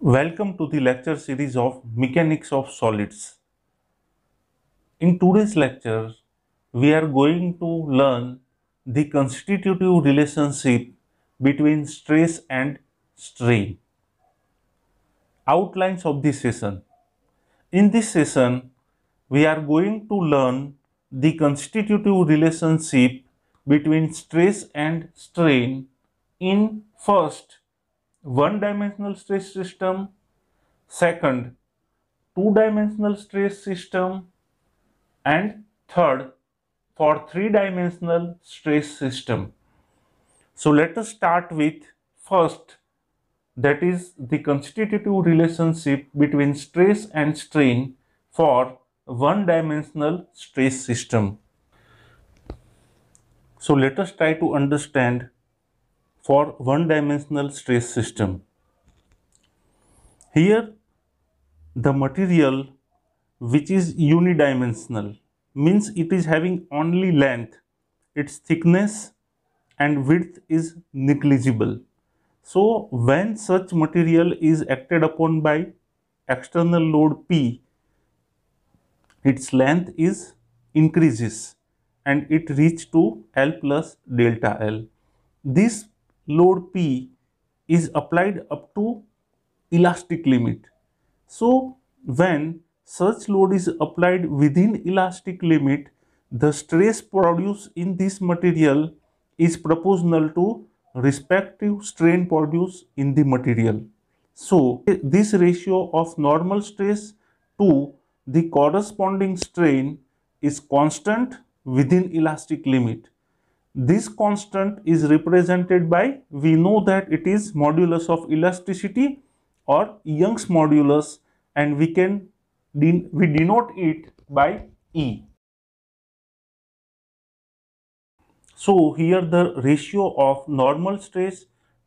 Welcome to the lecture series of Mechanics of Solids. In today's lecture, we are going to learn the constitutive relationship between stress and strain. Outlines of this session. In this session, we are going to learn the constitutive relationship between stress and strain in first one dimensional stress system second two dimensional stress system and third for three dimensional stress system so let us start with first that is the constitutive relationship between stress and strain for one dimensional stress system so let us try to understand for one-dimensional stress system. Here the material which is unidimensional means it is having only length, its thickness and width is negligible. So when such material is acted upon by external load P, its length is increases and it reach to L plus delta L. This load P is applied up to elastic limit. So when such load is applied within elastic limit, the stress produced in this material is proportional to respective strain produced in the material. So this ratio of normal stress to the corresponding strain is constant within elastic limit this constant is represented by we know that it is modulus of elasticity or Young's modulus and we can de we denote it by E. So here the ratio of normal stress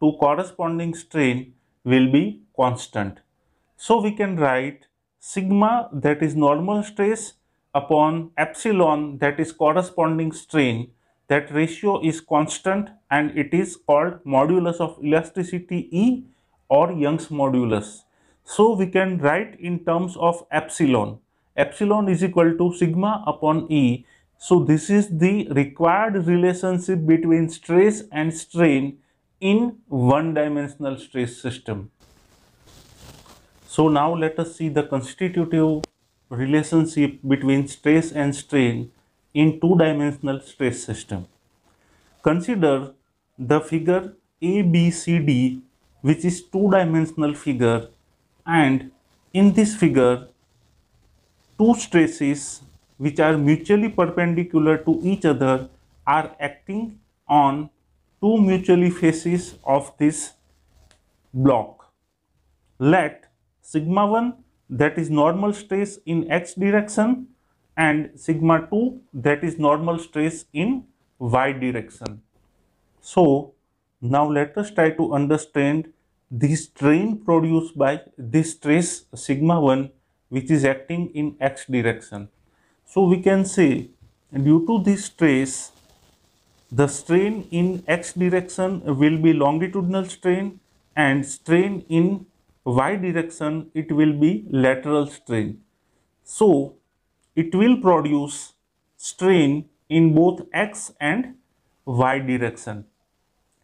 to corresponding strain will be constant. So we can write sigma that is normal stress upon epsilon that is corresponding strain that ratio is constant and it is called modulus of elasticity E or Young's modulus. So we can write in terms of epsilon. Epsilon is equal to sigma upon E. So this is the required relationship between stress and strain in one dimensional stress system. So now let us see the constitutive relationship between stress and strain in two-dimensional stress system. Consider the figure ABCD which is two-dimensional figure and in this figure two stresses which are mutually perpendicular to each other are acting on two mutually faces of this block. Let sigma 1 that is normal stress in x direction and sigma 2 that is normal stress in y direction. So now let us try to understand the strain produced by this stress sigma 1 which is acting in x direction. So we can say due to this stress the strain in x direction will be longitudinal strain and strain in y direction it will be lateral strain. So it will produce strain in both x and y direction.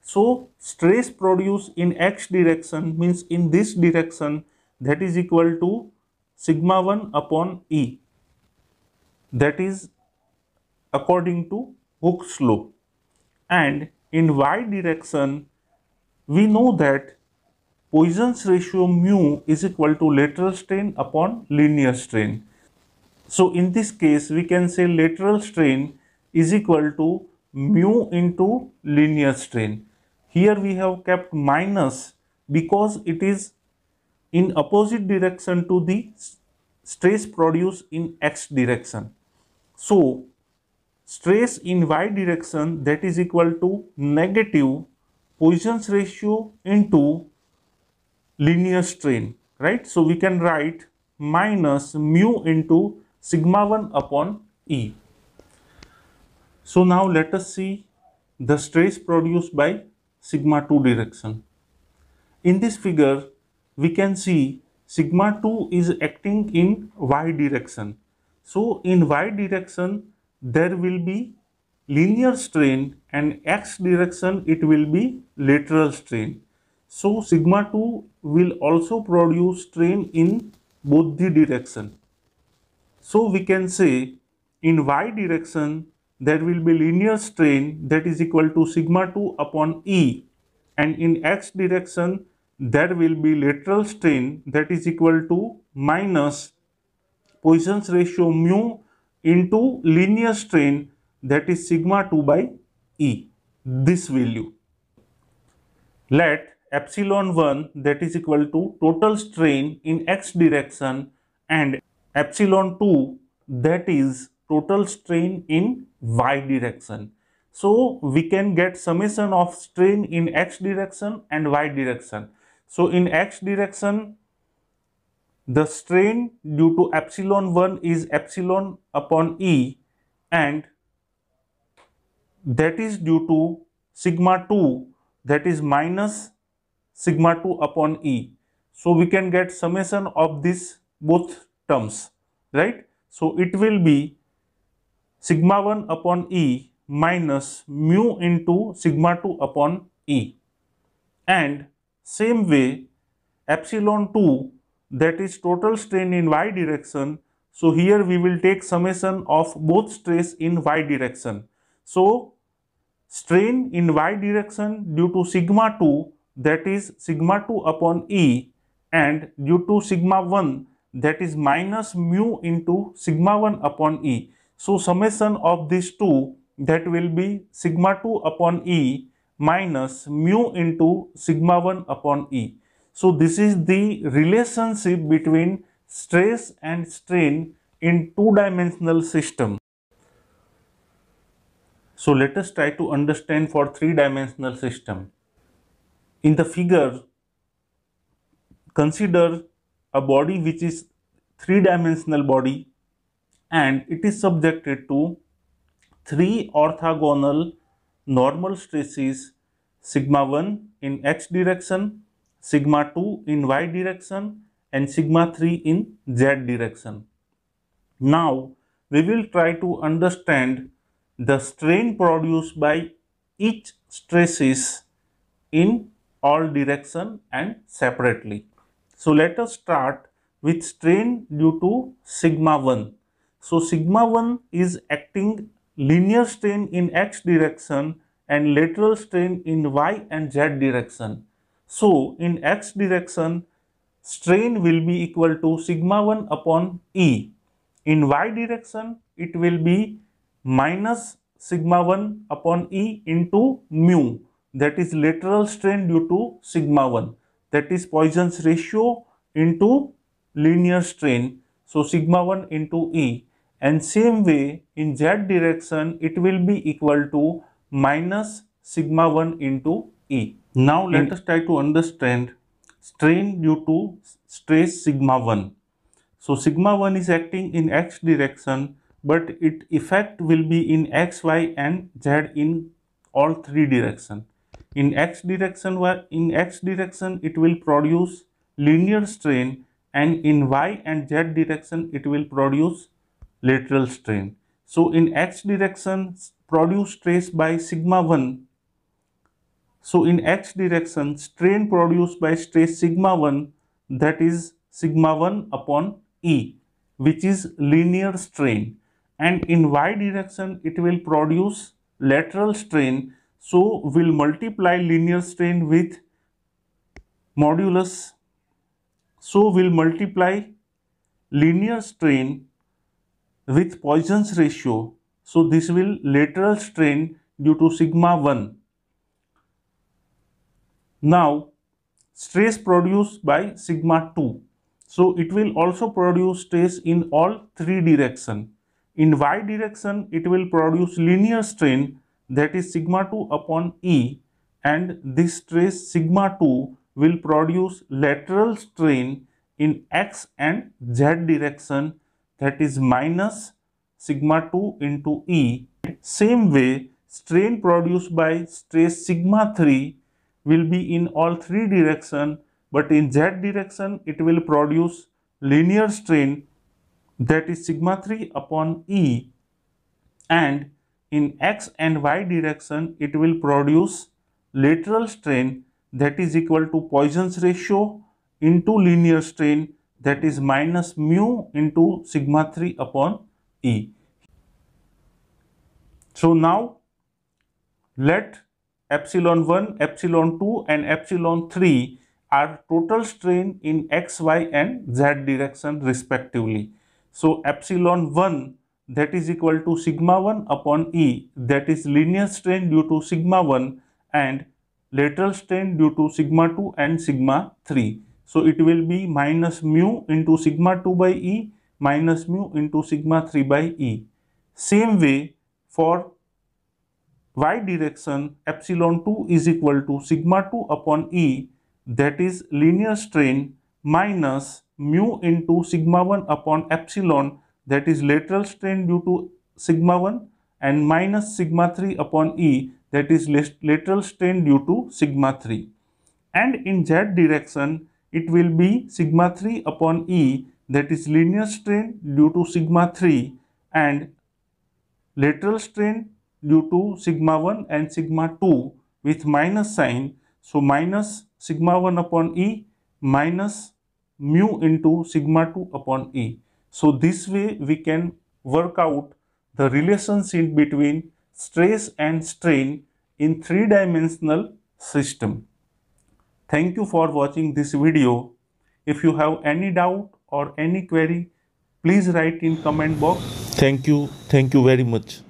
So stress produced in x direction means in this direction that is equal to sigma 1 upon E that is according to Hooke's law and in y direction we know that Poisson's ratio mu is equal to lateral strain upon linear strain so in this case, we can say lateral strain is equal to mu into linear strain. Here we have kept minus because it is in opposite direction to the stress produced in x direction. So stress in y direction that is equal to negative Poisson's ratio into linear strain, right? So we can write minus mu into sigma 1 upon E. So now let us see the stress produced by sigma 2 direction. In this figure, we can see sigma 2 is acting in y direction. So in y direction, there will be linear strain and x direction it will be lateral strain. So sigma 2 will also produce strain in both the direction. So we can say in y direction there will be linear strain that is equal to sigma 2 upon E and in x direction there will be lateral strain that is equal to minus Poisson's ratio mu into linear strain that is sigma 2 by E this value. Let epsilon 1 that is equal to total strain in x direction and epsilon 2 that is total strain in y direction. So we can get summation of strain in x direction and y direction. So in x direction the strain due to epsilon 1 is epsilon upon E and that is due to sigma 2 that is minus sigma 2 upon E. So we can get summation of this both terms, right? So it will be sigma 1 upon E minus mu into sigma 2 upon E. And same way, epsilon 2 that is total strain in y direction. So here we will take summation of both stress in y direction. So strain in y direction due to sigma 2 that is sigma 2 upon E and due to sigma 1 that is minus mu into sigma 1 upon E. So summation of these two that will be sigma 2 upon E minus mu into sigma 1 upon E. So this is the relationship between stress and strain in two-dimensional system. So let us try to understand for three-dimensional system. In the figure, consider a body which is three-dimensional body and it is subjected to three orthogonal normal stresses sigma 1 in x direction, sigma 2 in y direction and sigma 3 in z direction. Now, we will try to understand the strain produced by each stresses in all direction and separately. So let us start with strain due to sigma 1. So sigma 1 is acting linear strain in x direction and lateral strain in y and z direction. So in x direction strain will be equal to sigma 1 upon E. In y direction it will be minus sigma 1 upon E into mu that is lateral strain due to sigma 1 that is Poisson's ratio into linear strain. So, sigma 1 into E and same way in z direction it will be equal to minus sigma 1 into E. Now, let us try to understand strain due to stress sigma 1. So, sigma 1 is acting in x direction but its effect will be in x, y and z in all three direction in x direction where in x direction it will produce linear strain and in y and z direction it will produce lateral strain. So in x direction produce stress by sigma 1. So in x direction strain produced by stress sigma 1 that is sigma 1 upon E which is linear strain and in y direction it will produce lateral strain so, we'll multiply linear strain with modulus. So, we'll multiply linear strain with Poisson's ratio. So, this will lateral strain due to sigma 1. Now, stress produced by sigma 2. So, it will also produce stress in all three direction. In y direction, it will produce linear strain that is sigma 2 upon E and this stress sigma 2 will produce lateral strain in x and z direction that is minus sigma 2 into E. Same way strain produced by stress sigma 3 will be in all three direction but in z direction it will produce linear strain that is sigma 3 upon E and in x and y direction it will produce lateral strain that is equal to Poisson's ratio into linear strain that is minus mu into sigma 3 upon E. So now let epsilon 1, epsilon 2 and epsilon 3 are total strain in x, y and z direction respectively. So epsilon 1 that is equal to sigma 1 upon E that is linear strain due to sigma 1 and lateral strain due to sigma 2 and sigma 3. So it will be minus mu into sigma 2 by E minus mu into sigma 3 by E. Same way for y direction epsilon 2 is equal to sigma 2 upon E that is linear strain minus mu into sigma 1 upon epsilon that is lateral strain due to sigma 1 and minus sigma 3 upon E that is lateral strain due to sigma 3 and in Z direction it will be sigma 3 upon E that is linear strain due to sigma 3 and lateral strain due to sigma 1 and sigma 2 with minus sign. So, minus sigma 1 upon E minus mu into sigma 2 upon E. So this way we can work out the relationship between stress and strain in three-dimensional system. Thank you for watching this video. If you have any doubt or any query, please write in comment box. Thank you. Thank you very much.